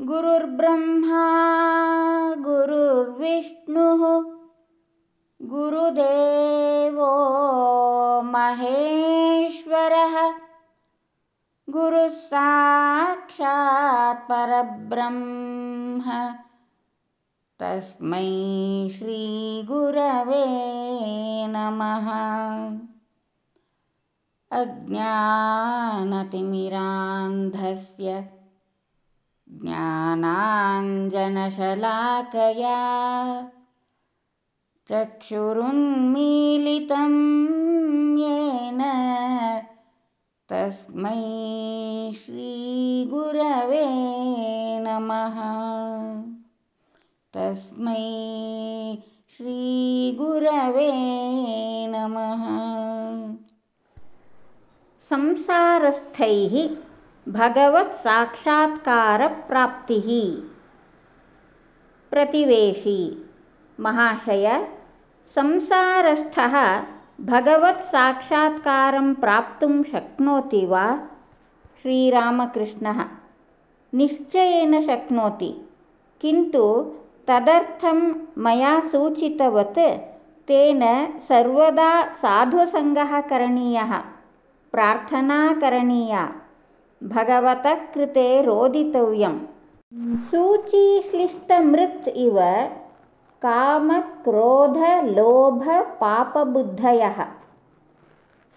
गुरुर्ब्रह्मा गुरुर्विष्णुः गुरुदेवो महेश्वरः परब्रह्म तस्मै श्रीगुरवे नमः अज्ञानतिमिरान्धस्य ज्ञानाञ्जनशलाकया चक्षुरुन्मीलितं येन तस्मै श्रीगुरवे नमः तस्मै श्रीगुरवे नमः संसारस्थैः भगवत्साक्षात्कारप्राप्तिः प्रतिवेशी महाशय संसारस्थः भगवत्साक्षात्कारं प्राप्तुं शक्नोति वा श्रीरामकृष्णः निश्चयेन शक्नोति किन्तु तदर्थं मया सूचितवत् तेन सर्वदा साधुसङ्गः करणीयः प्रार्थना करणीया भगवतः कृते रोदितव्यं सूची इव कामक्रोधलोभपापबुद्धयः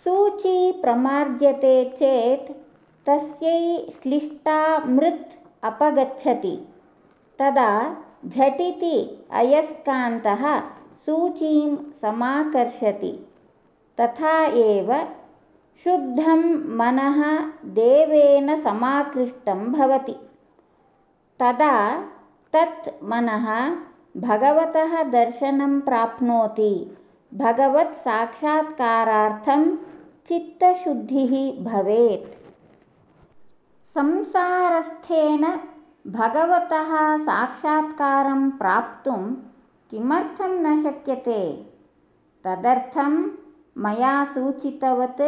सूची प्रमार्ज्यते चेत् तस्यै श्लिष्टा मृत् अपगच्छति तदा झटिति अयस्कान्तः सूचीं समाकर्षति तथा एव शुद्धं मनः देवेन समाकृष्टं भवति तदा तत् मनः भगवतः दर्शनं प्राप्नोति भगवत् साक्षात्कारार्थं चित्तशुद्धिः भवेत् संसारस्थेन भगवतः साक्षात्कारं प्राप्तुं किमर्थं न शक्यते तदर्थं मया सूचितवत्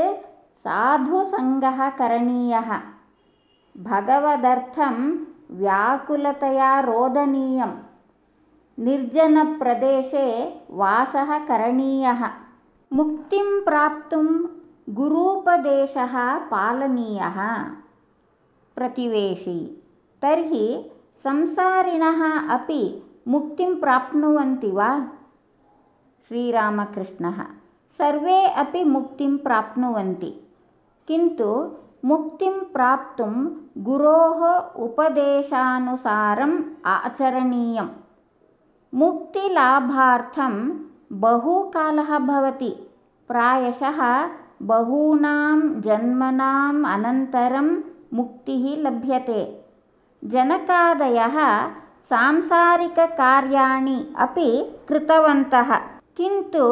साधुसङ्गः करणीयः भगवदर्थं व्याकुलतया रोदनीयं निर्जनप्रदेशे वासः करणीयः मुक्तिं प्राप्तुं गुरूपदेशः पालनीयः प्रतिवेशी तर्हि संसारिणः अपि मुक्तिं प्राप्नुवन्ति वा श्रीरामकृष्णः सर्वे अपि मुक्तिं प्राप्नुवन्ति किन्तु मुक्तिं प्राप्तुं गुरोः उपदेशानुसारम् आचरणीयं मुक्तिलाभार्थं बहुकालः भवति प्रायशः बहूनां जन्मनाम् अनन्तरं मुक्तिः लभ्यते जनकादयः सांसारिककार्याणि अपि कृतवन्तः किन्तु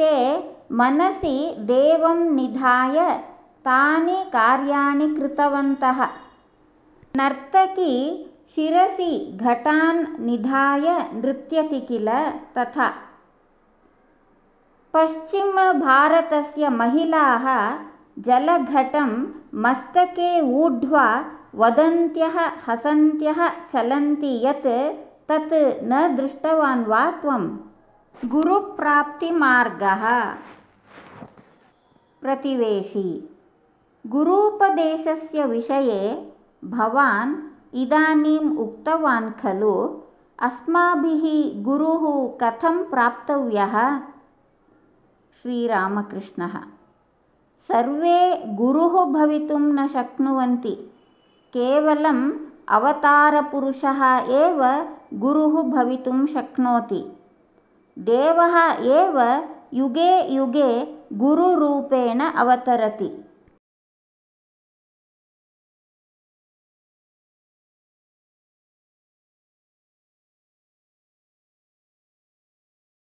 ते मनसि देवं निधाय तानि कार्याणि कृतवन्तः नर्तकी शिरसि घटान् निधाय नृत्यति किल तथा पश्चिमभारतस्य महिलाः जलघटं मस्तके ऊढ्वा वदन्त्यः हसन्त्यः चलन्ति यत् तत् न दृष्टवान् वा त्वं गुरुप्राप्तिमार्गः प्रतिवेशी गुरूपदेशस्य विषये भवान् इदानीम् उक्तवान् खलु अस्माभिः गुरुः कथं प्राप्तव्यः श्रीरामकृष्णः सर्वे गुरुः भवितुं न शक्नुवन्ति केवलम् अवतारपुरुषः एव गुरुः भवितुं शक्नोति देवः एव युगे युगे गुरुरूपेण अवतरति